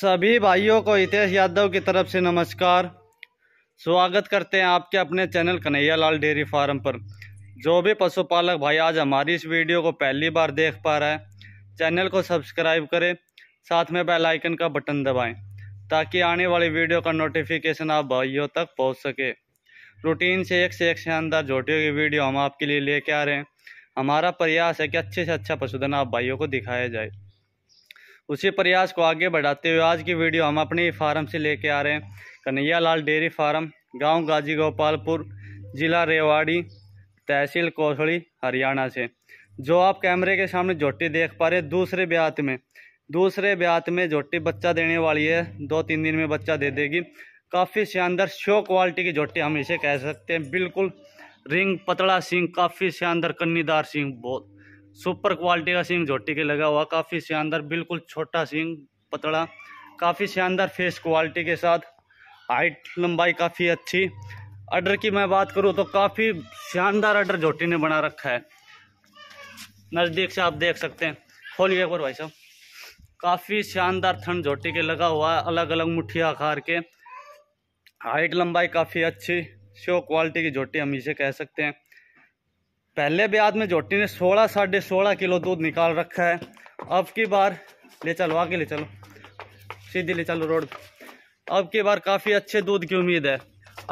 सभी भाइयों को हितेश यादव की तरफ से नमस्कार स्वागत करते हैं आपके अपने channel Kanhaiya Lal dairy farm पर जो भी पशुपालक भाई आज हमारी इस वीडियो को पहली बार देख पा रहा है चैनल को सब्सक्राइब करें साथ में बेल आइकन का बटन दबाएं ताकि आने वाली वीडियो का नोटिफिकेशन आप भाइयों तक पहुंच सके रूटीन से एक से एक शानदार झोटियों की वीडियो हम आपके लिए लेके आ रहे हैं हमारा प्रयास है कि अच्छे से अच्छा पशुधन आप भाइयों को दिखाया जाए उसी प्रयास को आगे बढ़ाते हुए आज की वीडियो हम अपने फार्म से लेके आ रहे हैं कन्हैया लाल डेयरी फार्म गांव गाजी गोपालपुर जिला रेवाड़ी तहसील कोसड़ी हरियाणा से जो आप कैमरे के सामने झोटी देख पा रहे दूसरे ब्यात में दूसरे ब्यात में झोटी बच्चा देने वाली है दो तीन दिन में बच्चा दे देगी काफ़ी शानदार शो क्वालिटी की झोटी हम इसे कह सकते हैं बिल्कुल रिंग पतला सिंह काफ़ी शानदार कन्नीदार सिंह बहुत सुपर क्वालिटी का सींग झोटी के लगा हुआ काफ़ी शानदार बिल्कुल छोटा सिंग पतला काफ़ी शानदार फेस क्वालिटी के साथ हाइट लंबाई काफ़ी अच्छी अडर की मैं बात करूँ तो काफ़ी शानदार अडर झोटी ने बना रखा है नज़दीक से आप देख सकते हैं खोलिए एक बार भाई साहब काफ़ी शानदार ठंड झोटी के लगा हुआ है अलग अलग मुठिया आकार के हाइट लंबाई काफ़ी अच्छी शो क्वालिटी की झोटी हम इसे कह सकते हैं पहले ब्याज में जोटी ने सोलह साढ़े सोलह किलो दूध निकाल रखा है अब की बार ले चलो आगे ले चलो सीधे ले चलो रोड अब की बार काफ़ी अच्छे दूध की उम्मीद है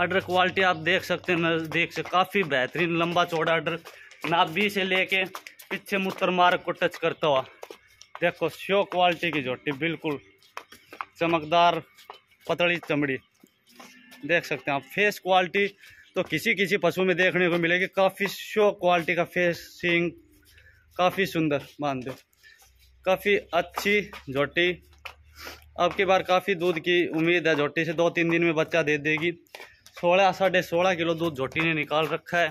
अर्डर क्वालिटी आप देख सकते हैं नज़दीक से काफ़ी बेहतरीन लंबा चौड़ा अर्डर नाभी से लेके पीछे मुत्र मार्ग को टच करता हुआ देखो श्यो क्वालिटी की जोटी बिल्कुल चमकदार पतली चमड़ी देख सकते हैं आप फेस क्वालिटी तो किसी किसी पशु में देखने को मिलेगी काफ़ी शो क्वालिटी का फेसिंग काफ़ी सुंदर मान दो काफ़ी अच्छी जोटी अब की बार काफ़ी दूध की उम्मीद है जोटी से दो तीन दिन में बच्चा दे देगी सोलह साढ़े सोलह किलो दूध जोटी ने निकाल रखा है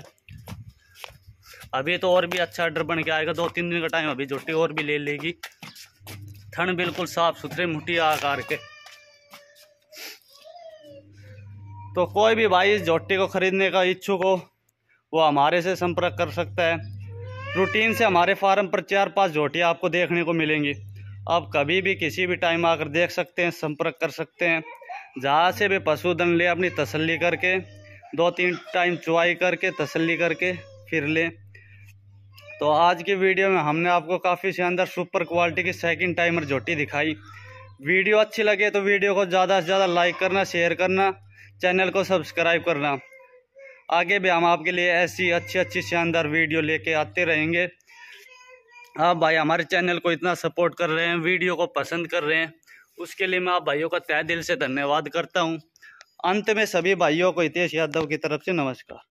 अभी तो और भी अच्छा डर बन के आएगा दो तीन दिन का टाइम अभी जोटी और भी ले लेगी ठंड बिल्कुल साफ़ सुथरे मुठिया आकार के तो कोई भी भाई इस झोटी को ख़रीदने का इच्छुक हो वो हमारे से संपर्क कर सकता है रूटीन से हमारे फार्म पर चार पांच झोटियाँ आपको देखने को मिलेंगी आप कभी भी किसी भी टाइम आकर देख सकते हैं संपर्क कर सकते हैं जहाँ से भी पशुधन ले अपनी तसल्ली करके दो तीन टाइम चुवाई करके तसल्ली करके फिर लें तो आज की वीडियो में हमने आपको काफ़ी शानदार सुपर क्वालिटी की सेकंड टाइमर झोटी दिखाई वीडियो अच्छी लगे तो वीडियो को ज़्यादा से ज़्यादा लाइक करना शेयर करना चैनल को सब्सक्राइब करना आगे भी हम आपके लिए ऐसी अच्छी अच्छी शानदार वीडियो लेके आते रहेंगे आप भाई हमारे चैनल को इतना सपोर्ट कर रहे हैं वीडियो को पसंद कर रहे हैं उसके लिए मैं आप भाइयों का तय दिल से धन्यवाद करता हूँ अंत में सभी भाइयों को हितेश यादव की तरफ से नमस्कार